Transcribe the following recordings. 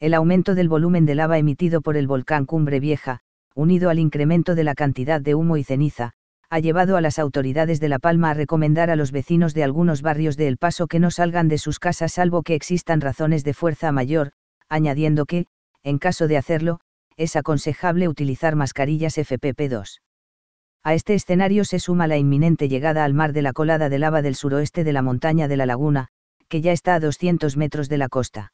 El aumento del volumen de lava emitido por el volcán Cumbre Vieja, unido al incremento de la cantidad de humo y ceniza, ha llevado a las autoridades de La Palma a recomendar a los vecinos de algunos barrios de El Paso que no salgan de sus casas salvo que existan razones de fuerza mayor, añadiendo que, en caso de hacerlo, es aconsejable utilizar mascarillas FPP2. A este escenario se suma la inminente llegada al mar de la colada de lava del suroeste de la montaña de la laguna, que ya está a 200 metros de la costa.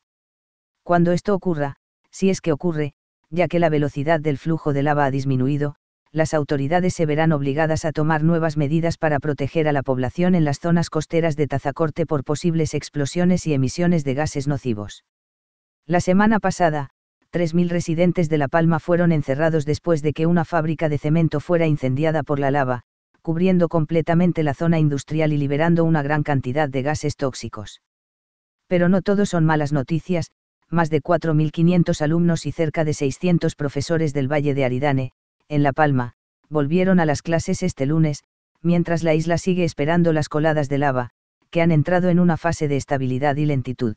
Cuando esto ocurra, si es que ocurre, ya que la velocidad del flujo de lava ha disminuido, las autoridades se verán obligadas a tomar nuevas medidas para proteger a la población en las zonas costeras de Tazacorte por posibles explosiones y emisiones de gases nocivos. La semana pasada, 3.000 residentes de La Palma fueron encerrados después de que una fábrica de cemento fuera incendiada por la lava, cubriendo completamente la zona industrial y liberando una gran cantidad de gases tóxicos. Pero no todo son malas noticias, más de 4.500 alumnos y cerca de 600 profesores del Valle de Aridane, en La Palma, volvieron a las clases este lunes, mientras la isla sigue esperando las coladas de lava, que han entrado en una fase de estabilidad y lentitud.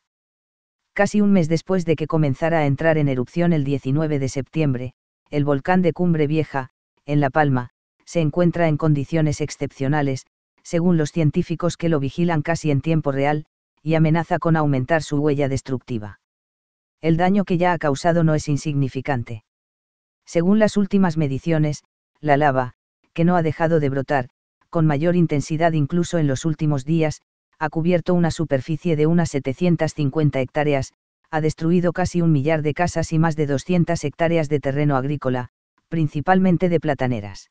Casi un mes después de que comenzara a entrar en erupción el 19 de septiembre, el volcán de Cumbre Vieja, en La Palma, se encuentra en condiciones excepcionales, según los científicos que lo vigilan casi en tiempo real, y amenaza con aumentar su huella destructiva el daño que ya ha causado no es insignificante. Según las últimas mediciones, la lava, que no ha dejado de brotar, con mayor intensidad incluso en los últimos días, ha cubierto una superficie de unas 750 hectáreas, ha destruido casi un millar de casas y más de 200 hectáreas de terreno agrícola, principalmente de plataneras.